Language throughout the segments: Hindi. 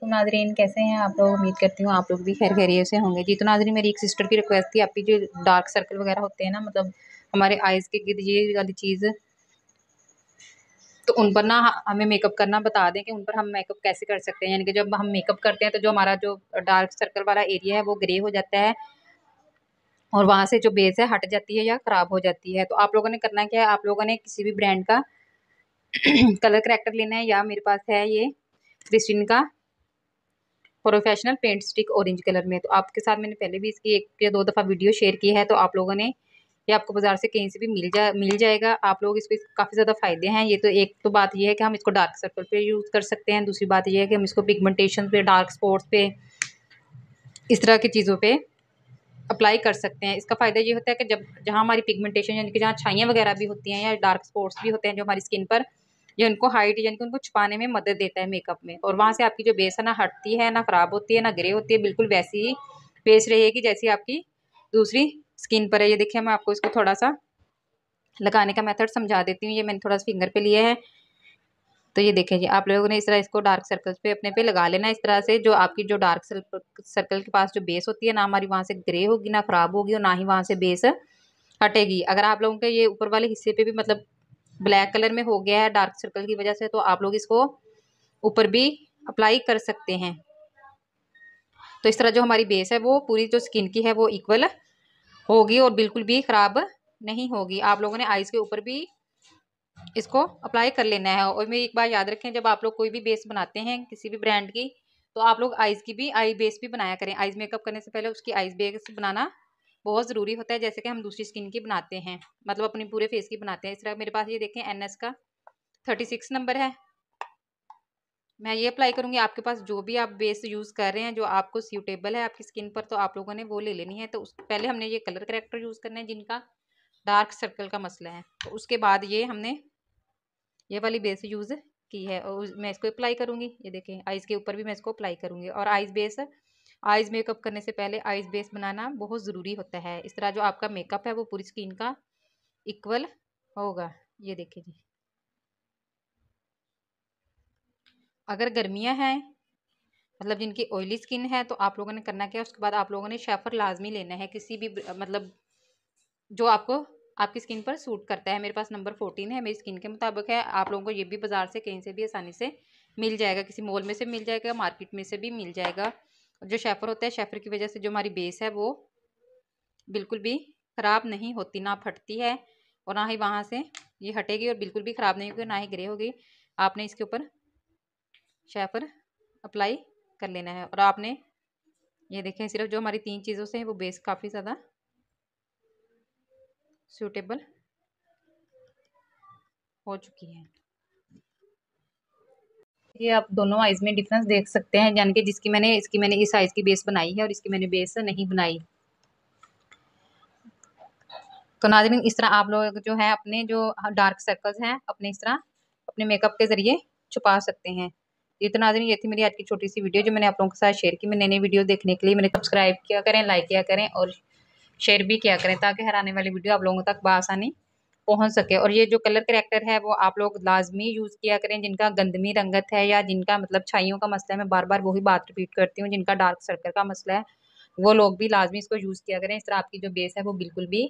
तो नाजरीन कैसे हैं आप लोग उम्मीद करती हूँ आप लोग भी खैर खैरिए से होंगे जी तो नाजरीन मेरी एक सिस्टर की रिक्वेस्ट थी आपकी जो डार्क सर्कल वगैरह होते हैं ना मतलब हमारे आइज़ के गिर ये वाली चीज़ तो उन पर ना हमें मेकअप करना बता दें कि उन पर हम मेकअप कैसे कर सकते हैं यानी कि जब हम मेकअप करते हैं तो जो हमारा जो डार्क सर्कल वाला एरिया है वो ग्रे हो जाता है और वहाँ से जो बेस है हट जाती है या ख़राब हो जाती है तो आप लोगों ने करना क्या है आप लोगों ने किसी भी ब्रांड का कलर करेक्टर लेना है या मेरे पास है ये क्रिस्टिन का professional paint stick orange colour में तो आपके साथ मैंने पहले भी इसकी एक या दो दफ़ा वीडियो शेयर की है तो आप लोगों ने ये आपको बाज़ार से कहीं से भी मिल जा मिल जाएगा आप लोग इसको, काफ़ी ज़्यादा फ़ायदे हैं ये तो एक तो बात ये है कि हम इसको डार्क सर्कल पे यूज़ कर सकते हैं दूसरी बात ये है कि हम इसको पिगमेंटेशन पे डार्क स्पॉट्स पे इस तरह की चीज़ों पे अप्लाई कर सकते हैं इसका फ़ायदा ये होता है कि जब जहाँ हमारी पिगमेंटेशन यानी कि जहाँ छाइयाँ वगैरह भी होती हैं या डार्क स्पॉट्स भी होते हैं जो हमारी स्किन पर ये उनको हाइट यानी कि उनको छुपाने में मदद देता है मेकअप में और वहाँ से आपकी जो बेस है ना हटती है ना ख़राब होती है ना ग्रे होती है बिल्कुल वैसी ही बेस रहेगी जैसी आपकी दूसरी स्किन पर है ये देखिए मैं आपको इसको थोड़ा सा लगाने का मेथड समझा देती हूँ ये मैंने थोड़ा सा फिंगर पे लिया है तो ये देखें जी आप लोगों ने इस तरह इसको डार्क सर्कल्स पे अपने पे लगा लेना इस तरह से जो आपकी जो डार्क सर्कल के पास जो बेस होती है ना हमारी वहाँ से ग्रे होगी ना ख़राब होगी और ना ही वहाँ से बेस हटेगी अगर आप लोगों के ये ऊपर वाले हिस्से पे भी मतलब ब्लैक कलर में हो गया है डार्क सर्कल की वजह से तो आप लोग इसको ऊपर भी अप्लाई कर सकते हैं तो इस तरह जो हमारी बेस है वो पूरी जो स्किन की है वो इक्वल होगी और बिल्कुल भी ख़राब नहीं होगी आप लोगों ने आइज़ के ऊपर भी इसको अप्लाई कर लेना है और मैं एक बार याद रखें जब आप लोग कोई भी बेस बनाते हैं किसी भी ब्रांड की तो आप लोग आइज़ की भी आई बेस भी बनाया करें आइज़ मेकअप करने से पहले उसकी आइज़ बेस बनाना बहुत ज़रूरी होता है जैसे कि हम दूसरी स्किन की बनाते हैं मतलब अपने पूरे फेस की बनाते हैं इस तरह मेरे पास ये देखें एन का थर्टी सिक्स नंबर है मैं ये अप्लाई करूँगी आपके पास जो भी आप बेस यूज़ कर रहे हैं जो आपको सूटेबल है आपकी स्किन पर तो आप लोगों ने वो ले लेनी है तो उस पहले हमने ये कलर करेक्टर यूज़ करना है जिनका डार्क सर्कल का मसला है तो उसके बाद ये हमने ये वाली बेस यूज़ की है और मैं इसको अप्लाई करूँगी ये देखें आइज़ के ऊपर भी मैं इसको अप्लाई करूँगी और आइज़ बेस आइज़ मेकअप करने से पहले आइज़ बेस बनाना बहुत ज़रूरी होता है इस तरह जो आपका मेकअप है वो पूरी स्किन का इक्वल होगा ये देखिए जी अगर गर्मियां हैं मतलब जिनकी ऑयली स्किन है तो आप लोगों ने करना क्या है उसके बाद आप लोगों ने शेफर लाजमी लेना है किसी भी मतलब जो आपको आपकी स्किन पर सूट करता है मेरे पास नंबर फोर्टीन है मेरी स्किन के मुताबिक है आप लोगों को ये भी बाज़ार से कहीं से भी आसानी से मिल जाएगा किसी मॉल में से मिल जाएगा मार्केट में से भी मिल जाएगा और जो शेफ़र होता है शेफ़र की वजह से जो हमारी बेस है वो बिल्कुल भी ख़राब नहीं होती ना फटती है और ना ही वहाँ से ये हटेगी और बिल्कुल भी ख़राब नहीं होगी ना ही ग्रे होगी आपने इसके ऊपर शेफ़र अप्लाई कर लेना है और आपने ये देखें सिर्फ जो हमारी तीन चीज़ों से है वो बेस काफ़ी ज़्यादा सूटेबल हो चुकी है ये आप दोनों आइज़ में डिफरेंस देख सकते हैं यानी कि जिसकी मैंने इसकी मैंने इस आइज की बेस बनाई है और इसकी मैंने बेस नहीं बनाई तो नाजरीन इस तरह आप लोग जो है अपने जो डार्क सर्कल्स हैं अपने इस तरह अपने मेकअप के ज़रिए छुपा सकते हैं ये तो नाजरीन ये थी मेरी आज की छोटी सी वीडियो जो मैंने आप लोगों के साथ शेयर की मैं नई नई वीडियो देखने के लिए मैंने सब्सक्राइब किया करें लाइक किया करें और शेयर भी किया करें ताकि हर आने वाली वीडियो आप लोगों तक बसानी पहुंच सके और ये जो कलर करेक्टर है वो आप लोग लाजमी यूज़ किया करें जिनका गंदमी रंगत है या जिनका मतलब छाइयों का मसला है मैं बार बार वही बात रिपीट करती हूँ जिनका डार्क सर्कल का मसला है वो लोग भी लाजमी इसको यूज़ किया करें इस तरह आपकी जो बेस है वो बिल्कुल भी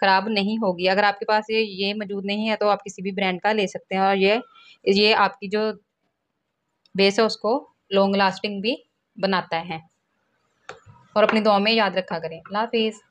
ख़राब नहीं होगी अगर आपके पास ये ये मौजूद नहीं है तो आप किसी भी ब्रांड का ले सकते हैं और ये ये आपकी जो बेस है उसको लॉन्ग लास्टिंग भी बनाता है और अपनी दुआ में याद रखा करें अल्लाह हाफिज़